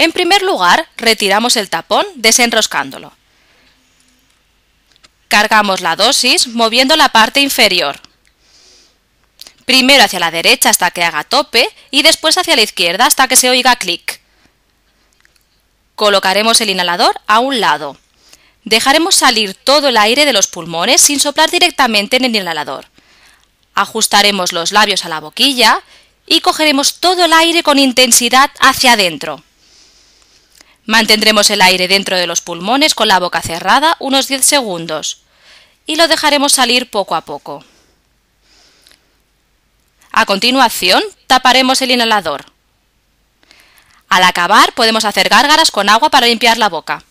En primer lugar, retiramos el tapón desenroscándolo. Cargamos la dosis moviendo la parte inferior. Primero hacia la derecha hasta que haga tope y después hacia la izquierda hasta que se oiga clic. Colocaremos el inhalador a un lado. Dejaremos salir todo el aire de los pulmones sin soplar directamente en el inhalador. Ajustaremos los labios a la boquilla y cogeremos todo el aire con intensidad hacia adentro. Mantendremos el aire dentro de los pulmones con la boca cerrada unos 10 segundos y lo dejaremos salir poco a poco. A continuación, taparemos el inhalador. Al acabar, podemos hacer gárgaras con agua para limpiar la boca.